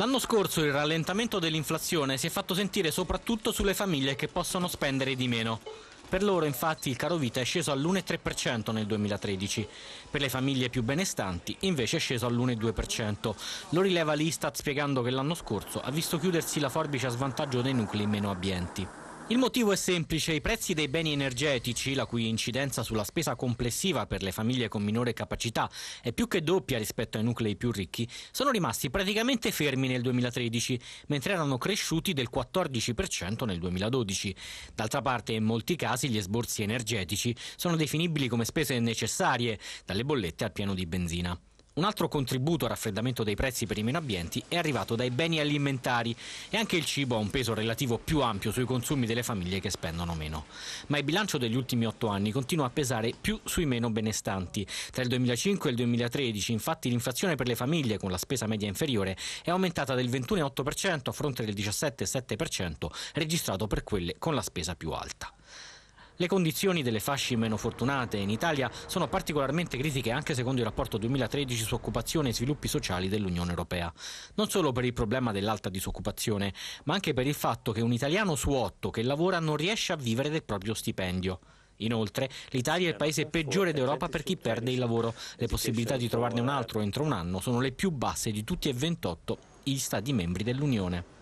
L'anno scorso il rallentamento dell'inflazione si è fatto sentire soprattutto sulle famiglie che possono spendere di meno. Per loro infatti il caro vita è sceso all'1,3% nel 2013, per le famiglie più benestanti invece è sceso all'1,2%. Lo rileva l'Istat spiegando che l'anno scorso ha visto chiudersi la forbice a svantaggio dei nuclei meno abbienti. Il motivo è semplice, i prezzi dei beni energetici, la cui incidenza sulla spesa complessiva per le famiglie con minore capacità è più che doppia rispetto ai nuclei più ricchi, sono rimasti praticamente fermi nel 2013, mentre erano cresciuti del 14% nel 2012. D'altra parte in molti casi gli esborsi energetici sono definibili come spese necessarie, dalle bollette al piano di benzina. Un altro contributo al raffreddamento dei prezzi per i meno abbienti è arrivato dai beni alimentari e anche il cibo ha un peso relativo più ampio sui consumi delle famiglie che spendono meno. Ma il bilancio degli ultimi otto anni continua a pesare più sui meno benestanti. Tra il 2005 e il 2013 infatti l'inflazione per le famiglie con la spesa media inferiore è aumentata del 21,8% a fronte del 17,7% registrato per quelle con la spesa più alta. Le condizioni delle fasce meno fortunate in Italia sono particolarmente critiche anche secondo il rapporto 2013 su occupazione e sviluppi sociali dell'Unione Europea. Non solo per il problema dell'alta disoccupazione, ma anche per il fatto che un italiano su otto che lavora non riesce a vivere del proprio stipendio. Inoltre, l'Italia è il paese peggiore d'Europa per chi perde il lavoro. Le possibilità di trovarne un altro entro un anno sono le più basse di tutti e 28 gli Stati membri dell'Unione.